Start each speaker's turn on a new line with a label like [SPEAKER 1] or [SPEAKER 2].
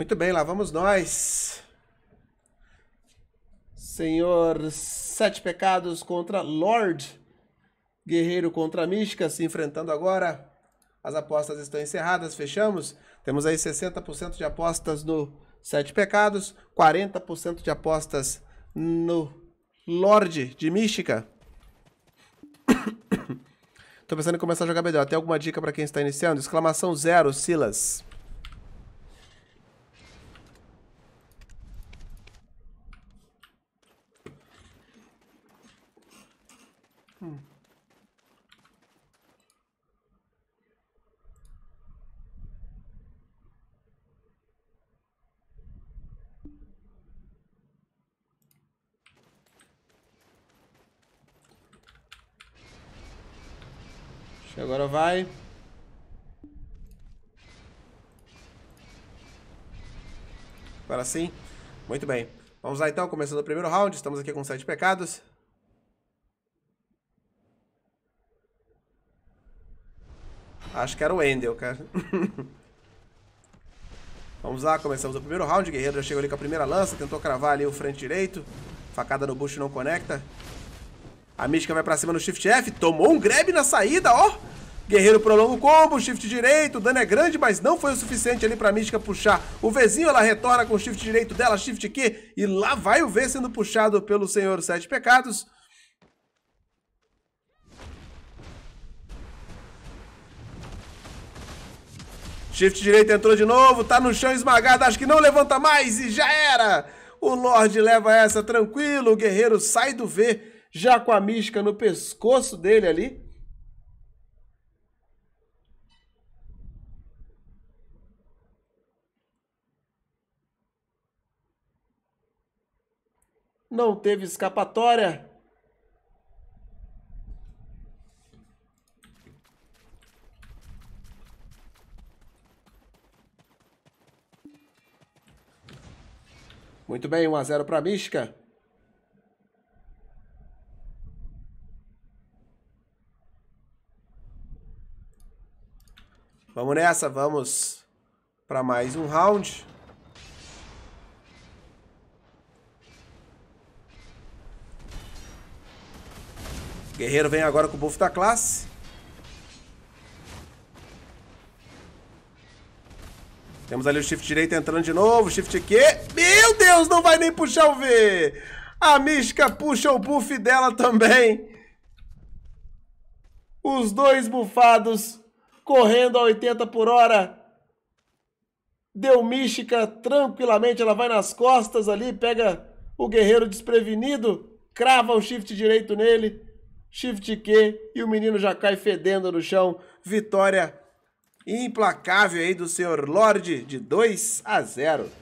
[SPEAKER 1] Muito bem, lá vamos nós. Senhor, sete pecados contra Lord. Guerreiro contra Mística se enfrentando agora. As apostas estão encerradas, fechamos. Temos aí 60% de apostas no Sete Pecados, 40% de apostas no Lorde de Mística. Tô pensando em começar a jogar melhor. Tem alguma dica para quem está iniciando? Exclamação zero, Silas. Hum. Agora vai. Agora sim. Muito bem. Vamos lá então, começando o primeiro round. Estamos aqui com sete pecados. Acho que era o Endel, cara. Vamos lá, começamos o primeiro round. Guerreiro já chegou ali com a primeira lança, tentou cravar ali o frente direito. Facada no bush não conecta. A mística vai pra cima no Shift F, tomou um grab na saída, ó. Guerreiro prolonga o combo, shift direito, o dano é grande, mas não foi o suficiente ali pra Mística puxar. O Vzinho, ela retorna com o shift direito dela, shift Q, e lá vai o V sendo puxado pelo Senhor Sete Pecados. Shift direito entrou de novo, tá no chão esmagado, acho que não levanta mais e já era! O Lorde leva essa tranquilo, o guerreiro sai do V, já com a mística no pescoço dele ali. Não teve escapatória. Muito bem, 1 a 0 para Mística. Vamos nessa, vamos para mais um round. Guerreiro vem agora com o buff da classe. Temos ali o shift direito entrando de novo, shift Q. Meu Deus, não vai nem puxar o V. A Mística puxa o buff dela também. Os dois bufados correndo a 80 por hora. Deu Mística tranquilamente, ela vai nas costas ali, pega o guerreiro desprevenido, crava o shift direito nele, shift Q e o menino já cai fedendo no chão. Vitória implacável aí do senhor Lorde de 2 a 0.